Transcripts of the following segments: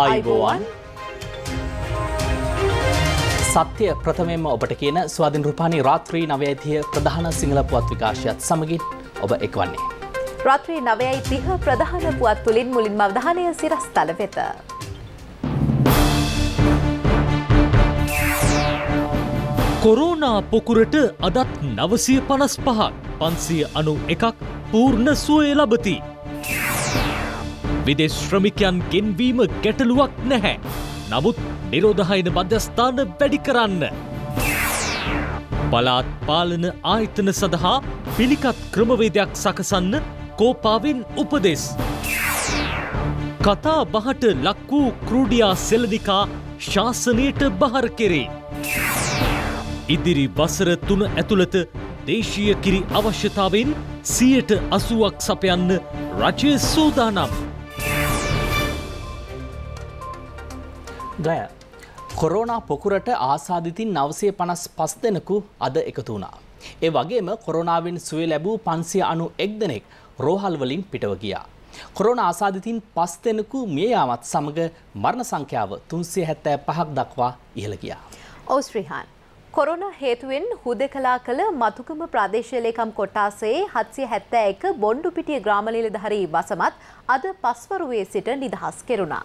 ආයුබෝවන් සත්‍යය ප්‍රථමයෙන්ම ඔබට කියන ස්වාධින් රුපාණි රාත්‍රී නවයතිය ප්‍රධාන සිංහල පුවත් විකාශයත් සමගින් ඔබ එක්වන්නේ. රාත්‍රී නවයයි තිහ ප්‍රධාන පුවත් තුළින් මුලින් අවධානය සිරස්තල වෙත. කොරෝනා පොකුරට අදත් නවසය පනස් පහක් පන්සිය අනු එකක් පූර්ණ සුවය ලබති. විදෙස් ශ්‍රමිකයන් ගෙන්වීම ගැටලුවක් නැහැ. නමුත් නිරෝධහයන මධ්‍යස්ථාන වැඩි කරන්න. බලාත් පාලන ආයතන සඳහා පිළිකත් ක්‍රමවේදයක් සකසන්න කෝපාවෙන් උපදෙස්. කතා බහට ලක් වූ කෘඩියා සෙලනිකා ශාසනයට බහර කෙරේ. ඉදිරි වසර තුන ඇතුළත දේශීය කිරි අවශ්‍යතාවෙන් සියට අසුවක් සපයන්න රජය සූදානම්. ගය. කොරෝනා පොකුරට ආසාධිතින් නවසය පනස් පස් දෙනකු අද එකතු වුණා. ඒ වගේම කොරෝනාවෙන් සුවේ ලැබූ පන්සිය අනු එක් දෙනෙක් රෝහල්වලින් පිටව ගියා. කොරෝන ආසාධිතින් පස් දෙෙනකු මියයාමත් සමඟ මරණ සංඛ්‍යාව තුන්සේ හැත්තෑ පහක් දක්වා ඉහළ ගියා. ඔස්ශ්‍රීහන්. කොරන හේතුවෙන් හුද කලා කළ මතුකම ප්‍රදේශලේකම් කොට්ටාසේ හත්සිය හැත්තෑ එක බොන්්ඩු පිටිය ග්‍රාමලීල ධරී වසමත් අද පස්වරුවේ සිට නිදහස් කෙරුණා.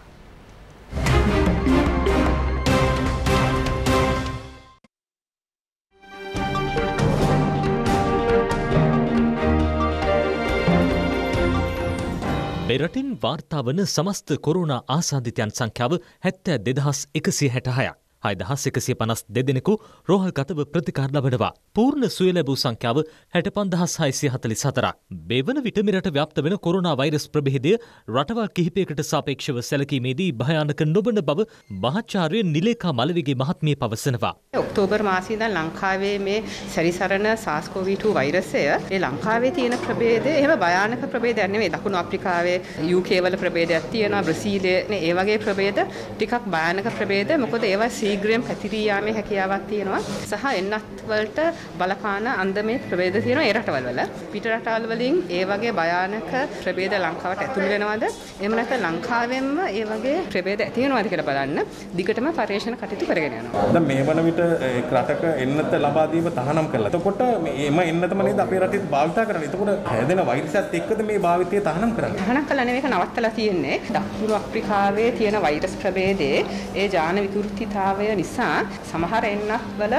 මෙරටින් වාර්තාාවන සමස්ත කොරුණ ආසාධිතයන් සංඛ්‍යාව හැත්තෑ දෙදහස් එකසි හැටහයක්. හයදහස් එකසිය පනස් දෙදෙනෙකු රෝහල්ගතව ප්‍රතිකාර ලබනවා. පූර්ණ සුය ලැබූ සංඛ්‍යාව හැට පන්දහස් හයිසිය හතලි සතරක්. බෙවන විටමිරට ව්‍යප්ත වෙන කොරුණා වෛරස් ප්‍රභේදය රටවල් කිහිපයකට සාපේක්ෂව සැලකීමේදී භයානක නොබන බව මහාචාර්ය නිලේකා මලවිගේ මහත්මිය පවසනවා. ඔක්තෝබර් මාසේදා ලංකාවේ මේ සැරිසරන සාස්කෝවිටු වෛරසය ඒ ලංකාවේ තියෙන ප්‍රභේදය එහෙම භයානක ප්‍රභේදයක් නෙවෙයි. දකුණු අප්‍රිකාවේ UK වල ප්‍රභේදයක් තියෙනවා, බ්‍රසීලයේ ඒ වගේ ප්‍රභේද ටිකක් භයානක ප්‍රභේද. මොකද ඒවා ශීඝ්‍රයෙන් පැතිරී යාමේ හැකියාවක් තියෙනවා සහ එන්නත් වලට බලපාන අන්දමේ ප්‍රභේද තියෙනවා ඒ රටවල් වල පිට රටවල් වලින් ඒ වගේ භයානක ප්‍රභේද ලංකාවට ඇතුළු වෙනවද එහෙම නැත්නම් ලංකාවෙන්ම ඒ වගේ ප්‍රභේද ඇති වෙනවද කියලා බලන්න දිගටම පර්යේෂණ කටයුතු කරගෙන යනවා දැන් මේ වන විට එක් රටක එන්නත ලබා දීම තහනම් කරලා එතකොට එම එන්නතම නේද අපේ රටේත් භාවිතා කරන්නේ එතකොට හැදෙන වෛරසත් එක්කද මේ භාවිතය තහනම් කරන්නේ තහනම් කළා නෙවෙයි ඒක නවත්තලා තියෙන්නේ දකුණු අප්‍රිකාවේ තියෙන වෛරස් ප්‍රභේදයේ ඒ ජාන විකෘතිතාවය ස්වභාවය නිසා සමහර එන්නක් වල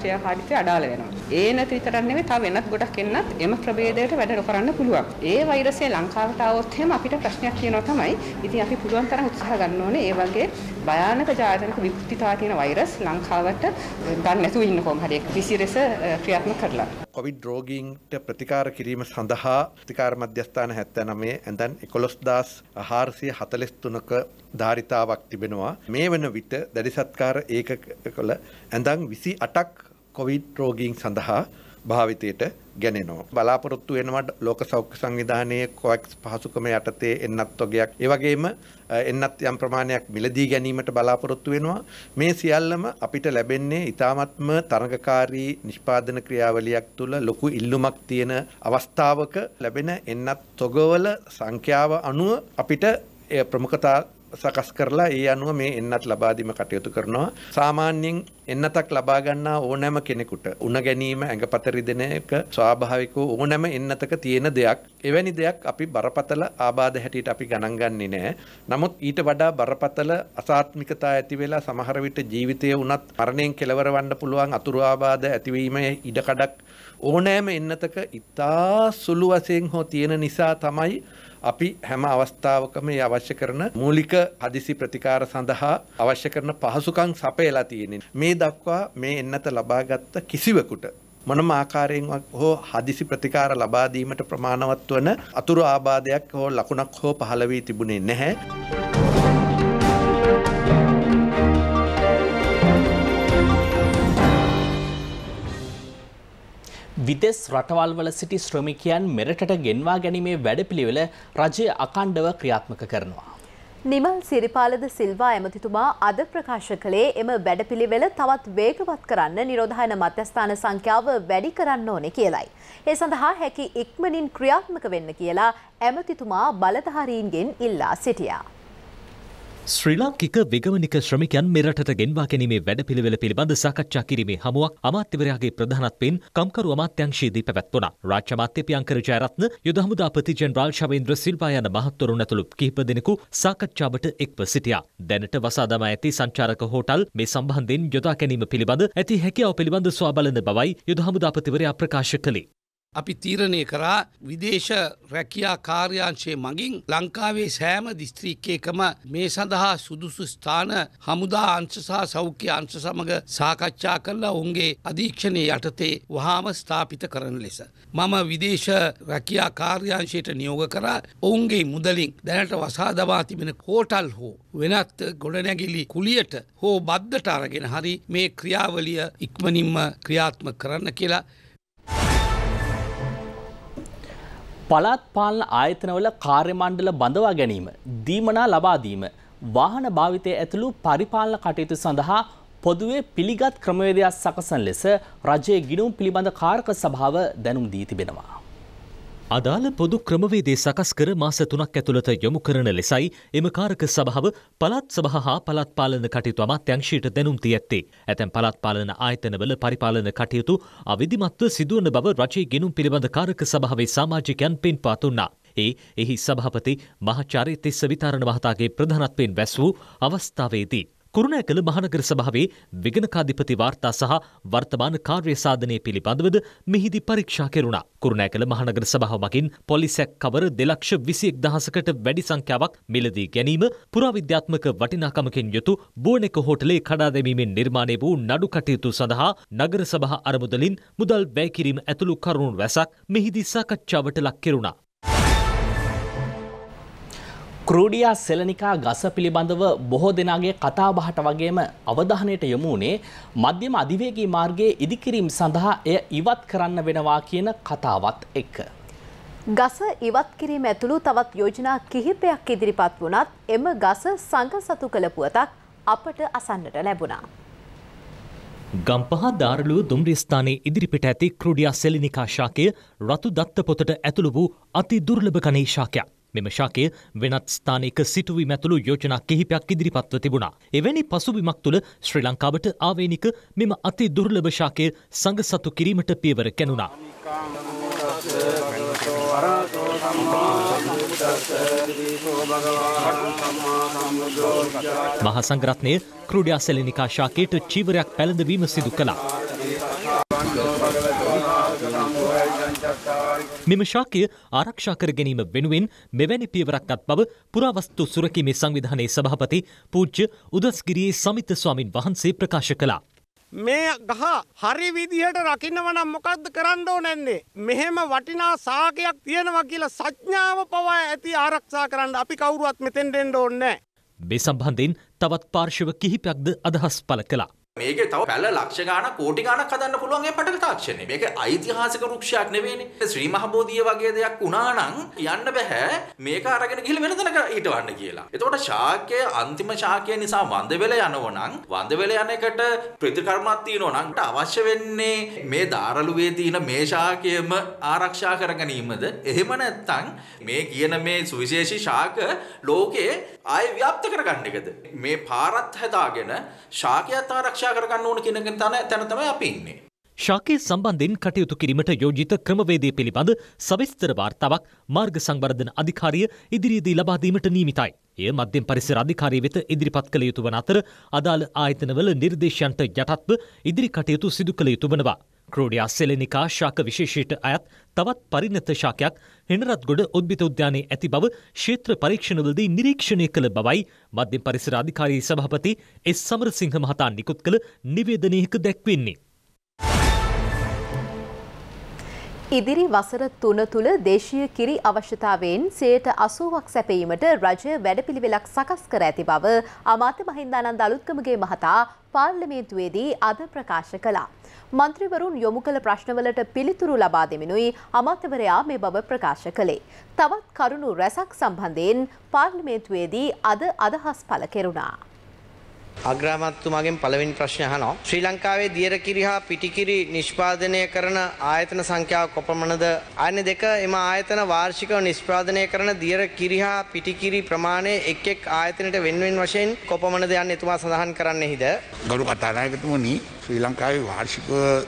ක්‍රියාකාරීත්වය අඩාල වෙනවා. ඒ නැති විතරක් නෙමෙයි තව වෙනත් ගොඩක් එන්නත් එම ප්‍රභේදයට වැඩ කරන්න පුළුවන්. ඒ වෛරසය ලංකාවට આવොත් එහෙම අපිට ප්‍රශ්නයක් කියනවා තමයි. ඉතින් අපි පුළුවන් තරම් උත්සාහ ගන්න ඕනේ ඒ වගේ භයානක ජාතක විකෘතිතා තියෙන වෛරස් ලංකාවට ගන්න නැතුව ඉන්න කොහොම හරි විසිරස ක්‍රියාත්මක කරලා. කොවිඩ් රෝගීන්ට ප්‍රතිකාර කිරීම සඳහා ප්‍රතිකාර මධ්‍යස්ථාන 79 ඇඳන් 11443ක ධාරිතාවක් තිබෙනවා. මේ වන විට දැඩි සත්කාර ඒක කොළ ඇඳන් විසි අටක් කොවිඩ් රෝගීන් සඳහා භාවිතයට ගැනෙනවා. බලාපොරොත්තු වෙනවට ලෝක සෞඛ්‍ය සංවිධානයේ කොක්ස් පහසුකම යටතේ එන්නත් වගයක්. ඒ වගේම එන්නත් යම් ප්‍රමාණයක් මිලදී ගැනීමට බලාපොරොත්තු වෙනවා. මේ සියල්ලම අපිට ලැබෙන්නේ ඊ타මත්ම තරඟකාරී නිෂ්පාදන ක්‍රියාවලියක් තුළ ලොකු ඉල්ලුමක් තියෙන අවස්ථාවක ලැබෙන එන්නත් තොගවල සංඛ්‍යාව අනුව අපිට ප්‍රමුඛතා සකස් කරලා ඒ අනුව මේ එන්නත් ලබාදීම කටයුතු කරනවා. සාමාන්‍යයෙන් එන්නතක් ලබා ගන්නා ඕනෑම කෙනෙකුට උණ ගැනීම ඇඟපත රිදෙන එක ස්වාභාවිකව ඕනෑම එන්නතක තියෙන දෙයක්. එවැනි දෙයක් අපි බරපතල ආබාධ හැටියට අපි ගණන් ගන්නේ නැහැ. නමුත් ඊට වඩා බරපතල අසාත්මිකතා ඇති වෙලා සමහර විට ජීවිතය උනත් මරණයෙන් කෙලවරවන්න පුළුවන් අතුරු ආබාධ ඇතිවීමේ ඉඩකඩක් ඕනෑම එන්නතක ඉතා සුළු වශයෙන් හෝ තියෙන නිසා තමයි අපි හැම අවස්ථාවකම මේ අවශ්‍ය කරන මූලික හදිසි ප්‍රතිකාර සඳහා අවශ්‍ය කරන පහසුකම් සපයලා තියෙන්නේ. මේ දක්වා මේ එන්නත ලබාගත් කිසිවෙකුට මොනම ආකාරයෙන් හෝ හදිසි ප්‍රතිකාර ලබා දීමට ප්‍රමාණවත් වන අතුරු ආබාධයක් හෝ ලකුණක් හෝ පහළ වී තිබුණේ නැහැ. විදෙස් රටවල් වල සිටි ශ්‍රමිකයන් මෙරටට ගෙන්වා ගැනීමේ වැඩපිළිවෙල රජය අකණ්ඩව ක්‍රියාත්මක කරනවා. නිමල් සිරිපාලද සිල්වා ඇමතිතුමා අද ප්‍රකාශ කළේ එම වැඩපිළිවෙල තවත් වේගවත් කරන්න නිරෝධායන මධ්‍යස්ථාන සංඛ්‍යාව වැඩි කරන්න ඕනේ කියලයි. ඒ සඳහා හැකි ඉක්මනින් ක්‍රියාත්මක වෙන්න කියලා ඇමතිතුමා බලධාරීන්ගෙන් ඉල්ලා සිටියා. ශ්‍රී ලාංකික විගමනික ශ්‍රමිකයන් මෙරටට ගෙන්වා ගැනීමේ වැඩපිළිවෙල පිළිබඳ සාකච්ඡා කිරීමේ හමුවක් අමාත්‍යවරයාගේ ප්‍රධානත්වයෙන් කම්කරු අමාත්‍යංශයේදී පැවැත්වුණා. රාජ්‍ය අමාත්‍ය පියංකර ජයරත්න, යුද හමුදාපති ජෙනරාල් ශවේන්ද්‍ර සිල්වා යන මහත්වරුන් ඇතුළු කිහිප දෙනෙකු සාකච්ඡාවට එක්ව සිටියා. දැනට වසාදම ඇති සංචාරක හෝටල් මේ සම්බන්ධයෙන් යොදා ගැනීම පිළිබඳ ඇති හැකියාව පිළිබඳ සොයා බලන බවයි යුද හමුදාපතිවරයා ප්‍රකාශ කළේ. අපි තීරණය කරා විදේශ රැකියා කාර්යාංශයේ මගින් ලංකාවේ සෑම දිස්ත්‍රික්කයකම මේ සඳහා සුදුසු ස්ථාන හමුදා අංශ සහ සෞඛ්‍ය අංශ සමග සාකච්ඡා කරලා ඔවුන්ගේ අධීක්ෂණය යටතේ වහාම ස්ථාපිත කරන ලෙස. මම විදේශ රැකියා කාර්යාංශයට නියෝග කරා ඔවුන්ගේ මුදලින් දැනට වසා දවා තිබෙන කෝටල් හෝ වෙනත් ගොඩනැගිලි කුලියට හෝ බද්ධට අරගෙන හරි මේ ක්‍රියාවලිය ඉක්මනින්ම ක්‍රියාත්ම කරන්න කියලා පළාත් පාලන ආයතනවල කාර්යමණ්ඩල බඳවා ගැනීම, දීමනා ලබා දීම, වාහන භාවිතය ඇතුළු පරිපාලන කටයුතු සඳහා පොදුවේ පිළිගත් ක්‍රමවේදයක් සකසන ලෙස රජයේ ගිණුම් පිළිබඳ කාරක සභාව දැනුම් දී තිබෙනවා. අදාළ පොදු ක්‍රමවේදේ සකස් කර මාස තුනක් ඇතුළත යොමු කරන ලෙසයි එම කාරක සභාව පළත් සභහ හා පළත් පාලන කටයුතු අමාත්‍යංශයට දැනුම් දී ඇත්තේ. ඇතැම් පළත් පාලන ආයතනවල පරිපාලන කටයුතු අවිධිමත්ව සිදුවන බව රජයේ ගෙනුම් පිළිබඳ කාරක සභාවේ සමාජිකයන් පෙන්වා දුන්නා. ඒ එහි සභාපති මහාචාර්ය තිස්ස විතාරණ මහතාගේ ප්‍රධානත්වයෙන් වැස් වූ අවස්ථාවේදී කුරුණෑකළ මහනගර සභාවේ විගණකාධිපති වාර්තා සහ වර්තමාන කාර්ය සාධනය පිළිබඳවද මෙහිදී පරීක්ෂා කෙරුණා. කුරුණෑකළ මහනගර සභාව මගින් පොලිසැක් කවර දෙලක්ෂ විසියෙක් දහසකට වැඩි සංඛ්‍යාවක් මිලදී ගැනීම පුරාවිද්‍යාත්මක වටිනාකමකින් යුතු බෝනෙක හෝටලේ කඩාදැමීමෙන් නිර්මාණය වූ නඩු කටයුතු සඳහා නගර සභා අරමුදලින් මුදල් වැය කිරීම ඇතුළු කරුණු රැසක් මෙහිදී සාකච්ඡාවට ලක් කෙරුණා. ක්‍රෝඩියා සෙලනිකා ගස පිළිබඳව බොහෝ දෙනාගේ කතාබහට වගේම අවධානයට යොමු වුණේ මධ්‍යම අධිවේගී මාර්ගයේ ඉදිකිරීම සඳහා එය ඉවත් කරන්න වෙනවා කියන කතාවත් එක්ක. ගස ඉවත් කිරීම ඇතුළු තවත් යෝජනා කිහිපයක් ඉදිරිපත් වුණත් එම ගස සංඝ සතු කළ පුවතක් අපට අසන්නට ලැබුණා. ගම්පහ දාරලු දුම්රිස්ථානයේ ඉදිරිපිට ඇති ක්‍රඩියා සෙලිනිකා ශාකය රතු දත්ත පොතට ඇතුළු වූ අති දුර්ලභ කනේ ශාකයක්. මෙම ශකය වෙනත් ස්ථානයක සිටුවි මැතුළු යෝජනා කිහිපයක් ඉදිරිපත්ව තිබුණා. එවැනි පසුබිමක් තුළ ශ්‍රී ලංකාවට ආවේනික මෙම අති දුර්ලභ ශාකය සඟ සතු කිරීමට පියවර කැනුණා. මහා සංග්‍රත්නය ක්‍රඩයා සැලනිකා ශාකයට චීවරයක් පැළඳවීම සිදු කලා. මෙම ශාකය ආරක්ෂා කර ගැනීම වෙනුවෙන් මෙවැනි පියවරක් අත් බව පුරාවස්තු සුරකීමේ සංවිධානයේ සභාපති පූජ්‍ය උදස්ගිරියේ සමිත ස්වාමින් වහන්සේ ප්‍රකාශ කළා. මේ ගහ හරි විදිහට රකින්නවනම් මොකක්ද කරන්න ඕනන්නේ මෙහෙම වටිනා සාකයක් තියෙනවා කියලා සඥාව පවා ඇති ආරක්ෂා කරන්න අපි කවුරුවත් මෙතෙන් දෙන්න ඕනේ. මේ සම්බන්ධයෙන් තවත් පාර්ශව කිහිපයක්ද අදහස් පළ කළා. මේක තව පැල ලක්ෂ ගාන කෝටි ගානක් හදන්න පුළුවන් ඒ පටක තාක්ෂණය. මේක ඓතිහාසික වෘක්ෂයක් නෙවෙයිනේ. ශ්‍රී මහ බෝධිය වගේ දෙයක් වුණා නම් යන්න බෑ. මේක අරගෙන ගිහලා වෙන තැනක හිටවන්න කියලා. එතකොට ශාකයේ අන්තිම ශාකය නිසා වඳ වෙල යනව නම් වඳ වෙල යන එකට ප්‍රතිකර්මක් තියෙනවා නම් අවශ්‍ය වෙන්නේ මේ දාරළුවේ තියෙන මේ ශාකයම ආරක්ෂා කර ගැනීමද? එහෙම නැත්නම් මේ කියන මේ සුවිශේෂී ශාක ලෝකයේ ආය ව්‍යාප්ත කරගන්න එකද? මේ පාරත් හදාගෙන ශාකයත් ආරක්ෂා ආරක්ෂා කරගන්න ඕන කියන තන තැන තමයි අපි ඉන්නේ. ශාකයේ සම්බන්ධයෙන් කටයුතු කිරීමට යෝජිත ක්‍රමවේදය පිළිබඳ සවිස්තර වාර්තාවක් මාර්ග සංවර්ධන අධිකාරිය ඉදිරියේදී ලබා දීමට නියමිතයි. එය මධ්‍යම පරිසර අධිකාරිය වෙත ඉදිරිපත් කළ යුතු වන අතර අදාළ ආයතනවල නිර්දේශයන්ට යටත්ව ඉදිරි කටයුතු සිදු කළ යුතු වනවා. ක්‍රෝඩියා සෙලනිකා ශාක විශේෂයට අයත් තවත් පරිණත ශාකයක් හෙනරත්ගොඩ උද්භිත උද්‍යානයේ ඇති බව ක්ෂේත්‍ර පරීක්ෂණවලදී නිරීක්ෂණය කළ බවයි මධ්‍යම පරිසර අධිකාරී සභාපති එස් සමරසිංහ මහතා නිකුත් කළ නිවේදනයක දැක්වෙන්නේ. ඉදිරි වසර තුන තුළ දේශීය කිරි අවශ්‍යතාවයෙන් සයට අසුවක් සැපීමට රජය වැඩපිළිවෙලක් සකස් කර ඇති බව අමාත්‍ය මහින්දානන්ද අලුත්කමගේ මහතා පාර්ලිමේන්තුවේදී අද ප්‍රකාශ කළා. මන්ත්‍රීවරුන් යොමු කළ ප්‍රශ්නවලට පිළිතුරු ලබා දෙමිනුයි අමාත්‍යවරයා මේ බව ප්‍රකාශ කළේ. තවත් කරුණු රැසක් සම්බන්ධයෙන් පාර්ලිමේන්තුවේදී අද අදහස් පළ කෙරුණා. අග්‍රාමාත්තුමාගෙන් පළවෙනි ප්‍රශ්නය අහනවා. ශ්‍රී ලංකාවේ දියරකිරි හා පිටිකිරි නිෂ්පාදනය කරන ආයතන සංඛ්‍යාව කොපමණද? අනේ දෙක එම ආයතන වාර්ෂිකව නිෂ්පාදනය කරන දියරකිරි හා පිටිකිරි ප්‍රමාණය එක් එක් ආයතනයට වෙන්වෙන් වශයෙන් කොපමණද යන්න එතුමා සඳහන් කරන්නෙහිද? ගරු කතානායකතුමනි ශ්‍රී ලංකාවේ වාර්ෂික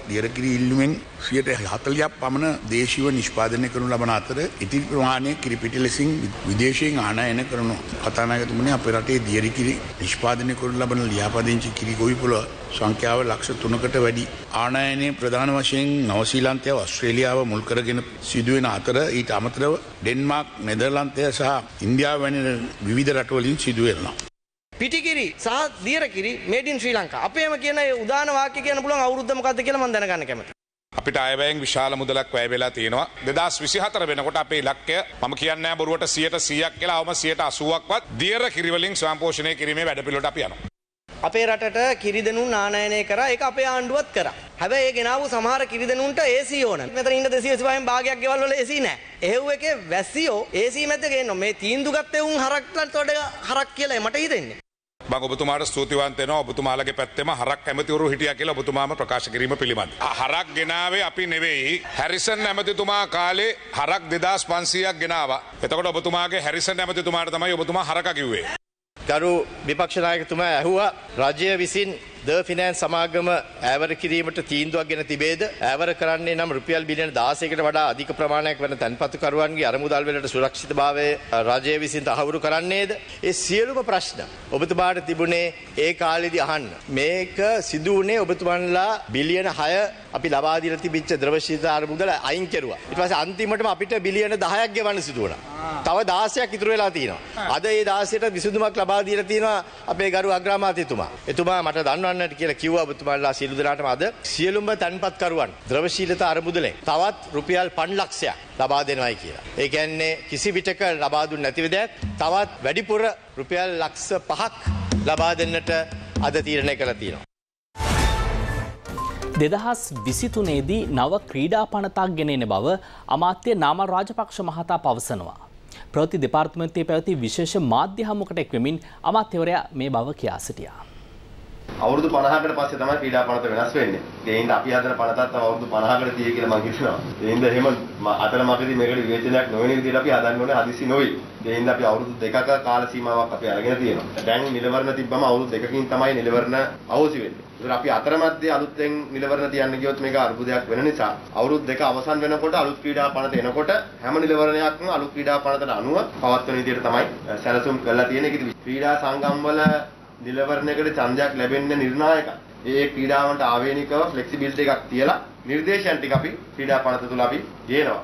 දියරකිරි ඉල්ලුමෙන් සියයට හතලයක් පමණ දේශීව නිෂ්පාදනය කරනු ලබන අතර ඉති ප්‍රමාණය කිරිපිටි ලෙසින් විදේශයෙන් ආනයන කරනු කතානාගතුමනේ අප රටේ දියරිකිරි නිෂ්පාදනය කරනු ලබන ලියාපදිංචි කිරිගොවිපුල සංඛ්‍යාව ලක්ෂ තුනකට වැඩි ආනයනය ප්‍රධාන වශයෙන් නවසීලන්තය ඔස්ට්‍රේලියාව මුල් කරගෙන සිදුවෙන අතර ඊට අමතරව ඩෙන්මාක් නෙදර්ලන්තය සහ ඉන්දියාව වැනි විවිධ රටවලින් සිදුවෙනවා. පිටිකිරි සහ දියරකිරි මේඩින් ශ්‍රී ලංකා. අපේම කියන ඒ උදාන වාක්‍ය කියන්න පුළුවන් අවුරුද්ද මොකද්ද කියලා මම දැනගන්න කැමතියි. අපිට අයවැයෙන් විශාල මුදලක් වැය වෙලා තියෙනවා. 2024 වෙනකොට අපේ ඉලක්කය මම කියන්නේ නැහැ බොරුවට 100%ක් කියලා අවම 180ක්වත් දියර කිරි වලින් සම්පෝෂණය කිරීමේ වැඩපිළිවෙලට අපි යනවා. අපේ රටට කිරිදනුන් නානයනය කරා ඒක අපේ ආණ්ඩුවත් කරා. හැබැයි ඒ ගෙනාවු සමහර කිරිදනුන්ට AC ඕන. මෙතන ඉන්න 225න් භාගයක් ගෙවල් වල AC නැහැ. එහෙව් එකේ වැසියෝ AC මැද්ද ගේනවා. මේ තීන්දුව ගත්තේ උන් හරක්ලන්ට හරක් කියලා මට හිතෙන්නේ. බං ඔබතුමාට ස්තුතිවන්ත වෙනවා ඔබතුමාලගේ පැත්තෙම හරක් ඇමතිවරු හිටියා කියලා ඔබතුමාම ප්‍රකාශ කිරීම පිළිබඳ. හරක් ගෙනාවේ අපි නෙවෙයි. හැරිසන් ඇමතිතුමා කාලේ හරක් 2500ක් ගෙනාවා. එතකොට ඔබතුමාගේ හැරිසන් ඇමතිතුමාට තමයි ඔබතුමා හරක කිව්වේ. ගරු විපක්ෂ නායකතුමා ඇහුවා රජය විසින් ද ෆිනෑන්ස් සමාගම ඇවර කිරීමට තීන්දුවක් ගෙන තිබේද? ඇවර කරන්නේ නම් රුපියල් බිලියන 16කට වඩා අධික ප්‍රමාණයක් වන තැන්පතුකරුවන්ගේ අරමුදල් වලට සුරක්ෂිතභාවය රජය විසින් තහවුරු කරන්නේද? ඒ සියලුම ප්‍රශ්න ඔබතුමාට තිබුණේ ඒ කාලෙදි අහන්න. මේක සිදු වුණේ ඔබතුමන්ලා බිලියන 6 අපි ලබා දීලා තිබිච්ච ද්‍රව ශීත අරමුදල අයින් කෙරුවා. ඊට පස්සේ අන්තිමටම අපිට බිලියන 10ක් ගෙවන්න සිදු වුණා. තව 16ක් ඉතුරු වෙලා තියෙනවා. අද ඒ 16ට විසඳුමක් ලබා දීලා තියෙනවා අපේ ගරු අග්‍රාමාත්‍යතුමා. එතුමා මට දන්වන්නට කියලා කිව්වා ඔබතුමාලා සියලු දෙනාටම අද සියලුම තැන්පත්කරුවන් ද්‍රව ශීලත අරමුදලෙන් තවත් රුපියල් 5 ලක්ෂයක් ලබා දෙනවයි කියලා. ඒ කියන්නේ කිසි විටක ලබා දුන්නේ නැති විදයක් තවත් වැඩිපුර රුපියල් ලක්ෂ 5ක් ලබා දෙන්නට අද තීරණය කළා තියෙනවා. දෙදහස් විසිතුනේදී නව ක්‍රීඩා පනතාක් ගෙනෙන බව අමාත්‍ය නාමල් රාජපක්ෂ මහතා පවසනවා. ප්‍රති දෙපාර්තමන්තයේ පැවති විශේෂ මාධ්‍ය හමුකට එක්වමින් අමාත්‍යවරයා මේ බව කියා සිටියා. අවුරුදු 50කට පස්සේ තමයි ක්‍රීඩා පනත වෙනස් වෙන්නේ. ඒ හින්දා අපි හදන පනතත් අවුරුදු 50කට තියෙයි කියලා මම හිතනවා. ඒ හින්දා එහෙම අතර මගදී මේකට විවේචනයක් නොවන විදිහට අපි හදන්න ඕනේ හදිසි නොවි. ඒ හින්දා අපි අවුරුදු දෙකක කාල සීමාවක් අපි අරගෙන තියෙනවා. දැන් නිලවරණ තිබ්බම අවුරුදු දෙකකින් තමයි නිලවරණ අවසි වෙන්නේ. ඒතර අපි අතරමැද්දේ අලුත්ෙන් නිලවරණ තියන්න ගියොත් මේක අර්බුදයක් වෙන නිසා අවුරුදු දෙක අවසන් වෙනකොට අලුත් ක්‍රීඩා පනත එනකොට හැම නිලවරණයක්ම අලුත් ක්‍රීඩා පනතට අනුව පවත්වන විදිහට තමයි සැලසුම් කරලා තියෙන්නේ. ඒක ක්‍රීඩා සංගම් වල දිලවරණයකට ඡන්දයක් ලැබෙන්න නිර්ණායකයි. ඒ ක්‍රීඩාවන්ට ආවේනිකව ෆ්ලෙක්සිබිලිටි එකක් තියලා නිර්දේශයන් ටික අපි ක්‍රීඩා පනත තුල අපි ගේනවා.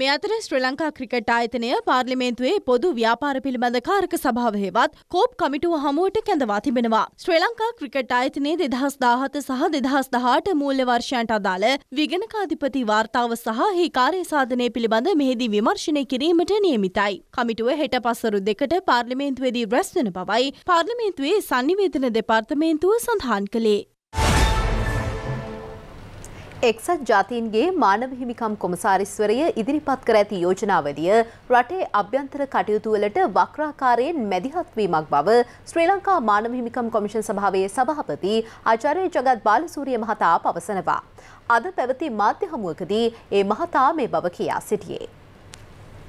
මේ අතර ශ්‍රී ලංකා ක්‍රිකට් ආයතනය පාර්ලිමේන්තුවේ පොදු ව්‍යාපාර පිළිබඳ කාරක සභාව හේවත් කෝප් කමිටුව හමුවට කැඳවා තිබෙනවා. ශ්‍රී ලංකා ක්‍රිකට් ආයතනයේ 2017 සහ 2018 මූල්‍ය වර්ෂයන්ට අදාළ විගණකාධිපති වාර්තාව සහ එහි කාර්ය සාධනය පිළිබඳ මෙහිදී විමර්ශනය කිරීමට නියමිතයි. කමිටුව හෙට පසරු දෙකට පාර්ලිමේන්තුවේදී රැස් වෙන බවයි පාර්ලිමේන්තුවේ sannivedana දෙපාර්තමේන්තුව සඳහන් කළේ. එක්සත් ජාතීන්ගේ මානව හිමිකම් කොමසාරිස්වරය ඉදිරිපත් කර ඇති යෝජනාවලිය රටේ අභ්‍යන්තර කටයුතුවලට වක්‍රාකාරයෙන් මැදිහත්වීමක් බව ශ්‍රී ලංකා මානව හිමිකම් කොමිෂන් සභාවේ සභාපති ආචාර්ය ජගත් බාලසූරිය මහතා පවසනවා. අද පැවති මාධ්‍ය හමුවකදී ඒ මහතා මේ බව කියා සිටියේ.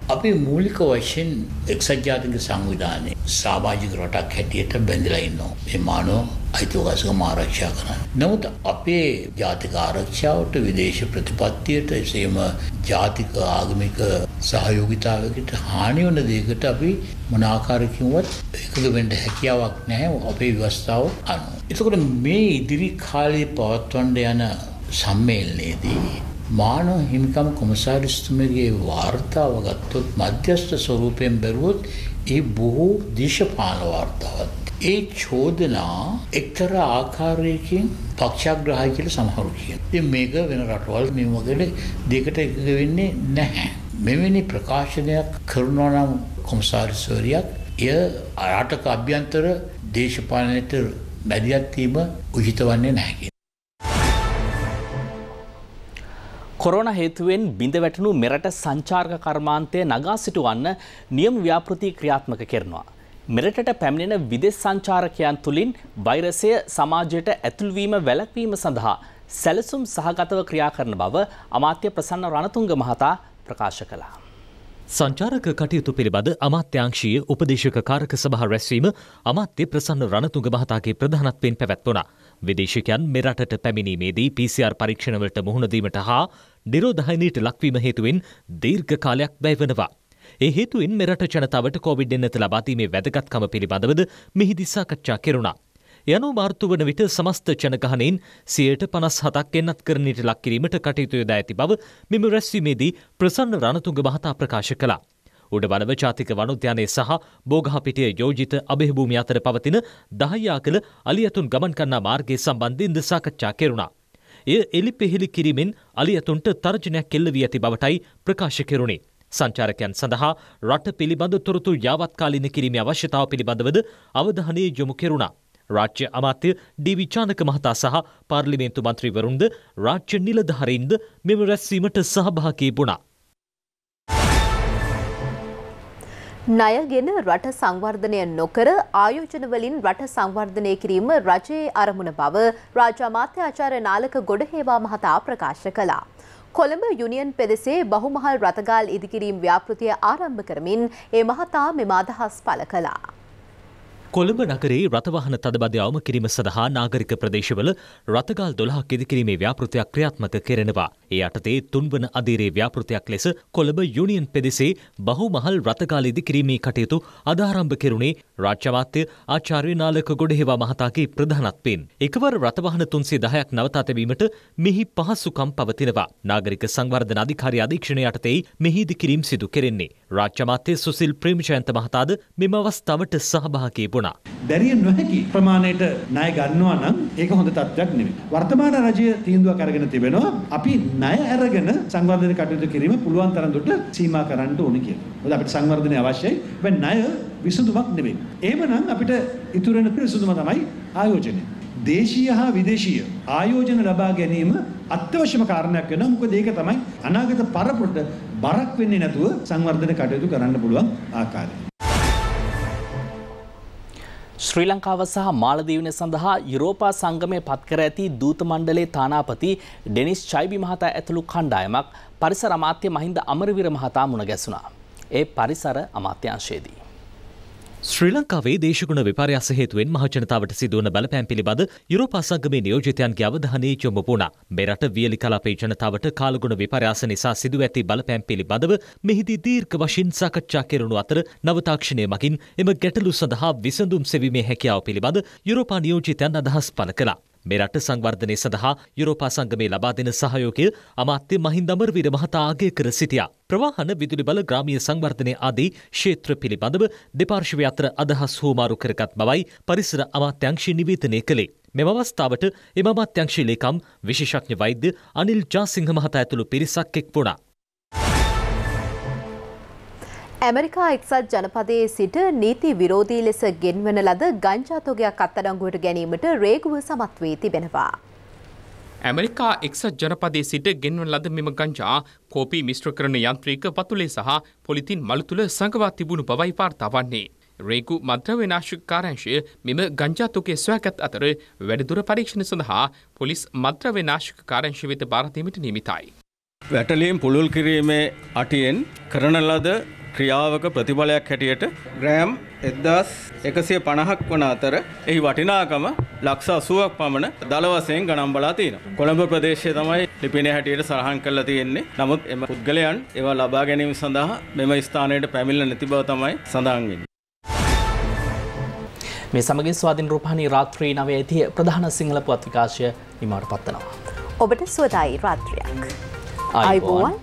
අපි මූලික වශයෙන් එක්සත් ජාතික සංවිධානයේ සමාජික රටක් හැටියට බැඳලා ඉන්නවා. මේ මානව අයිතිවාසිකම් ආරක්ෂා කරන්න. නමුත් අපේ ජාතික ආරක්ෂාවට විදේශ ප්‍රතිපත්තියට එසේම ජාතික ආගමික සහයෝගිතාවකට හානි වන දෙයකට අපි මොන ආකාරකින්වත් එකතු වෙන්න හැකියාවක් නැහැ අපේ ව්‍යවස්ථාව අනුව. එතකොට මේ ඉදිරි කාලයේ පවත්වන්න යන සම්මේලනයේදී මානව හිමිකම කොමසාරිස්තුමගේ වාර්තාව ගත්තොත් මධ්‍යස්ථ ස්වරූපයෙන් බැලුවොත් ඒ බොහෝ දේශපාල වාර්තාවත්. ඒ චෝදනා එක්තර ආකාරයකින් පක්ෂාග්‍රහය කියල සමහරු කිය. මේක වෙන රටවල් මෙම වගල දෙකට එකග වෙන්නේ නැහැ. මෙවැනි ප්‍රකාශනයක් කරුණනම් කොමසාරිස්වරයක් එය අරාටක අභ්‍යන්තර දේශපාලනයට බැදිියත්වීම උහිත වන්නේ නැහැ. කොරෝන හේතුවෙන් බිඳ වැටනු මෙරට සංචාර්ක කර්මාන්තය නගා සිටුවන්න නියම ව්‍යාපෘති ක්‍රියාත්මක කරනවා. මෙරටට පැමිණෙන විදෙස් සංචාරකයන් තුළින් වෛරසය සමාජයට ඇතුල්වීම වැලක්වීම සඳහා සැලසුම් සහගතව ක්‍රියා කරන බව අමාත්‍ය ප්‍රසන්න රණතුංග මහතා ප්‍රකාශ කළා. සංචාරක කටයුතු පිළිබඳ අමාත්‍යංශීය උපදේශක කාරක සභහ රැස්වීම අමාත්‍ය ප්‍රසන්න රණතුංග මහතාගේ ප්‍රධානත්වයෙන් පැවැත්වනා. විදේශිකයන් මෙරටට පැමිණීමේදී PCR පරීක්ෂණවලට මුහුණදීමට හා නිරෝධහයිනීට ලක්වීම හේතුවෙන් දීර්ඝ කාලයක් වැය වෙනවා. ඒ හේතුවෙන් මෙරට ජනතාවට කොවිඩ් එන්නත ලබාදීමේ වැදගත්කම පිළිබඳවද මෙහිදී සාකච්ඡා කෙරුණා. යනු මාර්තු වන විට සමස්ත ජනගහනයෙන් සියයට පනස් හතක් එන්නත් කරණයට ලක්කිරීමට කටයුතුයද ඇති බව මෙම රැස්වීමේදී ප්‍රසන්න රණතුග මහතා ප්‍රකාශ කළා. උඩ වනව ජාතික වනෝද්‍යානය සහ බෝගහපිටිය යෝජිත අභිභූමි අතර පවතින දහයියා කළ අලියතුන් ගමන් කන්නා මාර්ගය සම්බන්ධයෙන් ද සාකච්ඡා කෙරුණා. එය එලි පෙහෙලි කිරීමෙන් අලියතුන්ට තර්ජනයක් කෙල්ල වී ඇති බවටයි ප්‍රකාශ කෙරුණේ. සංචාරකයන් සඳහා රට පිළිබඳ තොරතුරු යාවත්කාලින කිරීමේ අවශ්‍යතාව පිළිබඳවද අවධානය යොමු කෙරුණා. රාජ්‍ය අමාත්‍ය ඩීවි චානක මහතා සහ පාර්ලිමේන්තු මන්ත්‍රීවරුන්ද රාජ්‍ය නිලධාරීන්ද මෙම රැස්වීමට සහභාගී වුණා. ණයගෙන රට සංවර්ධනය නොකර ආයෝජනවලින් රට සංවර්ධනය කිරීම රජයේ අරමුණ බව රාජාමාත්‍ය ආචාර්ය නාලක ගොඩහේවා මහතා ප්‍රකාශ කළා. කොළඹ යුනියන් පෙදෙසේ බහුමහල් රතගාල් ඉදිකිරීම් ව්‍යාපෘතිය ආරම්භ කරමින් ඒ මහතා මෙම අදහස් පළ කළා. කොළඹ නගරේ රථවාහන තදබද අවම කිරීම සඳහා නාගරික ප්‍රදේශවල රථගල් දොළහක් ඉදිකිරීමේ ව්‍යාපෘතියක් ක්‍රියාත්මක කෙරෙනවා. ඒ යටතේ තුන්වන අදීරේ ව්‍යාපෘතියක් ලෙස කොළඹ යුනියන් පෙදෙසේ බහුමහල් රථගාල ඉදිකිරීමේ කටයුතු අදාරම්භ කෙරුණේ රාජ්‍යමාත්‍ය ආචාර්ය නාලක ගොඩහෙවා මහතාගේ ප්‍රධානත්වයෙන්. එකවර රථවාහන තුන්සේ දහයක් නවතා තැබීමට මෙහි පහසුකම් පවතිනවා. නාගරික සංවර්ධන අධිකාරි අධීක්ෂණය යටතේ මෙහි ඉදිකිරීම් සිදු කෙරෙන්නේ. රාජ්‍යමාත්‍ය සුසිල් ප්‍රේමජයන්ත මහතාද මෙම අවස්ථාවට සහභාගී වුණා. තිබුණා. දැරිය නොහැකි ප්‍රමාණයට ණය ගන්නවා නම් ඒක හොඳ තත්ත්වයක් නෙමෙයි. වර්තමාන රජය තීන්දුවක් අරගෙන තිබෙනවා අපි ණය අරගෙන සංවර්ධන කටයුතු කිරීම පුළුවන් තරම් දුරට සීමා කරන්න ඕනේ කියලා. මොකද අපිට සංවර්ධනය අවශ්‍යයි. හැබැයි ණය විසඳුමක් නෙමෙයි. එහෙමනම් අපිට ඉතුරු වෙන විසඳුම තමයි ආයෝජනය. දේශීය හා විදේශීය ආයෝජන ලබා ගැනීම අත්‍යවශ්‍යම කාරණයක් වෙනවා. මොකද ඒක තමයි අනාගත පරපුරට බරක් වෙන්නේ නැතුව සංවර්ධන කටයුතු කරන්න පුළුවන් ආකාරය. ශ්‍රී ලංකාව සහ මාලදීවන සඳහා යුරෝපා සංගමය පත්කර ඇති දූත මණ්ඩලේ තානාපති ඩෙනිස් චයිබි මහතා ඇතුළු කණ්ඩායමක් පරිසර අමාත්‍ය මහින්ද අමරවීර මහතා මුණ ගැසුණා. ඒ පරිසර අමාත්‍යංශයේදී ශ්‍රී ලංකාවේ දේශගුණ විපර්යාස හේතුවෙන් මහජනතාවට සිදුවන බලපෑම් පිළිබඳ යුරෝපා සංගමේ නියෝජිතයන්ගේ අවධානය යොමු වුණා. මෙරට වියලි කලාපේ ජනතාවට කාලගුණ විපර්යාස නිසා සිදුව ඇති බලපෑම් පිළිබඳව මෙහිදී දීර්ඝ වශයෙන් සාකච්ඡා කෙරුණු අතර නව තාක්ෂණය මගින් එම ගැටලු සඳහා විසඳුම් සෙවීමේ හැකියාව පිළිබඳ යුරෝපා නියෝජිතයන් අදහස් පළ කළා. මේ රට සංවර්ධනය සඳහා යුරෝපා සංගමේ ලබා දෙන සහයෝගය අමාත්‍ය මහින්දමරවීර මහතා ආගය කර සිටියා. ප්‍රවාහන විදුලි බල ග්‍රාමීය සංවර්ධනය ආදී ක්ෂේත්‍ර පිළිබඳව දෙපාර්ශවය අතර අදහස් හෝමාරු කරගත් බවයි පරිසර අමාත්‍යංශය නිවේදනය කළේ. මෙම අවස්ථාවට එම අමාත්‍යංශී ලේකම් විශේෂඥ වෛද්‍ය අනිල් ජාසිංහ මහතා ඇතුළු පිරිසක් එක් වුණා. ඇමරිකා එක්සත් ජනපදයේ සිට නීති විරෝධී ලෙස ගෙන්වන ලද ගංජාතොගයක් අත්අඩංගුවට ගැනීමට රේගුව සමත් වී තිබෙනවා. ඇමරිකා එක්සත් ජනපදයේ සිට ගෙන්වන ලද මෙම ගංජා කෝපි මිශ්‍ර කරන යන්ත්‍රීක පතුලේ සහ පොලිතින් මළු තුළ සංගවා තිබුණු බවයි වාර්තා වන්නේ. රේකු මද්‍රව්‍ය නාශකකාරංශය මෙම ගංජාතොකේ සොයාගත් අතර වැඩිදුර පරීක්ෂණ සඳහා පොලිස් මද්‍රව්‍ය නාශකකාරංශය වෙත බාර දීමට නියමිතයි. වැටලීම් පුළුල් කිරීමේ අටියෙන් කරන ලද ක්‍රියාවක ප්‍රතිඵලයක් හැටියට ග්‍රෑම් 1150ක් වන අතර එහි වටිනාකම ලක්ෂ 80ක් පමණ දල වශයෙන් ගණන් බලා තියෙනවා. කොළඹ ප්‍රදේශයේ තමයි ලිපිනේ හැටියට සරහන් කරලා තියෙන්නේ. නමුත් එම පුද්ගලයන් ඒවා ලබා ගැනීම සඳහා මෙම ස්ථානයට පැමිණෙලා නැති බව තමයි සඳහන් වෙන්නේ. මේ සමගින් ස්වාධීන රූපහානි රාත්‍රී 9:30 ප්‍රධාන සිංහල පුවත් විකාශය නිමාවට පත්වනවා. ඔබට සුවදායි රාත්‍රියක්. ආයුබෝවන්.